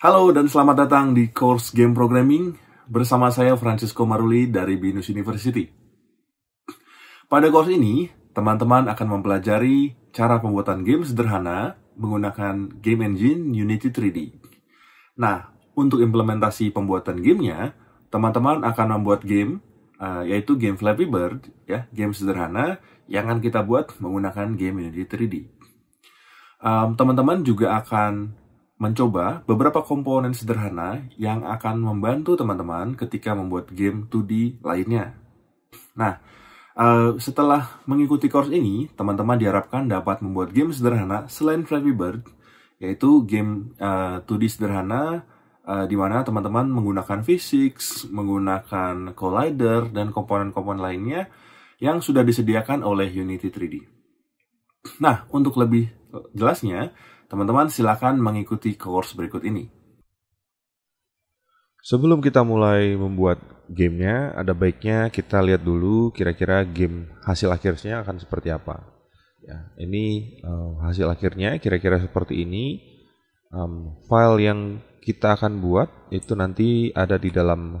Halo dan selamat datang di Course Game Programming bersama saya Francisco Maruli dari Binus University. Pada course ini, teman-teman akan mempelajari cara pembuatan game sederhana menggunakan game engine Unity 3D. Nah, untuk implementasi pembuatan gamenya, teman-teman akan membuat game eh, yaitu game Flappy Bird, ya, game sederhana yang akan kita buat menggunakan game Unity 3D. Um, teman-teman juga akan mencoba beberapa komponen sederhana yang akan membantu teman-teman ketika membuat game 2D lainnya. Nah, uh, setelah mengikuti course ini, teman-teman diharapkan dapat membuat game sederhana selain Flappy Bird, yaitu game uh, eh, 2D sederhana uh, di mana teman-teman menggunakan physics, menggunakan collider dan komponen-komponen lainnya yang sudah disediakan oleh Unity 3D. Nah, untuk lebih jelasnya, Teman-teman silakan mengikuti course berikut ini. Sebelum kita mulai membuat gamenya, ada baiknya kita lihat dulu kira-kira game hasil akhirnya akan seperti apa. Ya, ini uh, hasil akhirnya kira-kira seperti ini. Um, file yang kita akan buat itu nanti ada di dalam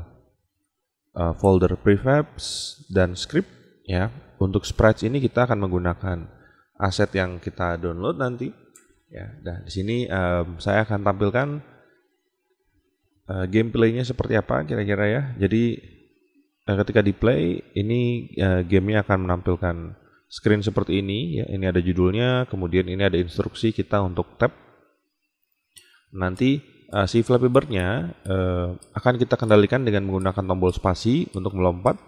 uh, folder prefabs dan script ya. Untuk sprites ini kita akan menggunakan aset yang kita download nanti Ya, nah di sini um, saya akan tampilkan uh, gameplaynya seperti apa kira-kira ya. Jadi uh, ketika di play ini uh, gamenya akan menampilkan screen seperti ini ya. Ini ada judulnya, kemudian ini ada instruksi kita untuk tap. Nanti uh, si Flappy Bird-nya uh, akan kita kendalikan dengan menggunakan tombol spasi untuk melompat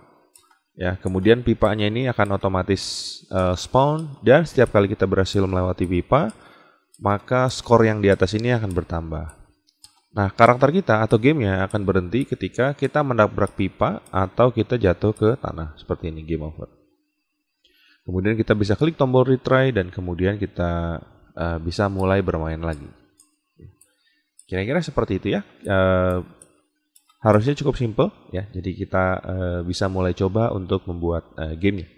ya kemudian pipanya ini akan otomatis uh, spawn dan setiap kali kita berhasil melewati pipa maka skor yang di atas ini akan bertambah. Nah, karakter kita atau gamenya akan berhenti ketika kita menabrak pipa atau kita jatuh ke tanah. Seperti ini, game over. Kemudian kita bisa klik tombol retry dan kemudian kita uh, bisa mulai bermain lagi. Kira-kira seperti itu ya. Uh, harusnya cukup simple ya. Jadi kita uh, bisa mulai coba untuk membuat uh, gamenya.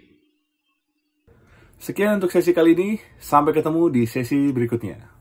Sekian untuk sesi kali ini, sampai ketemu di sesi berikutnya.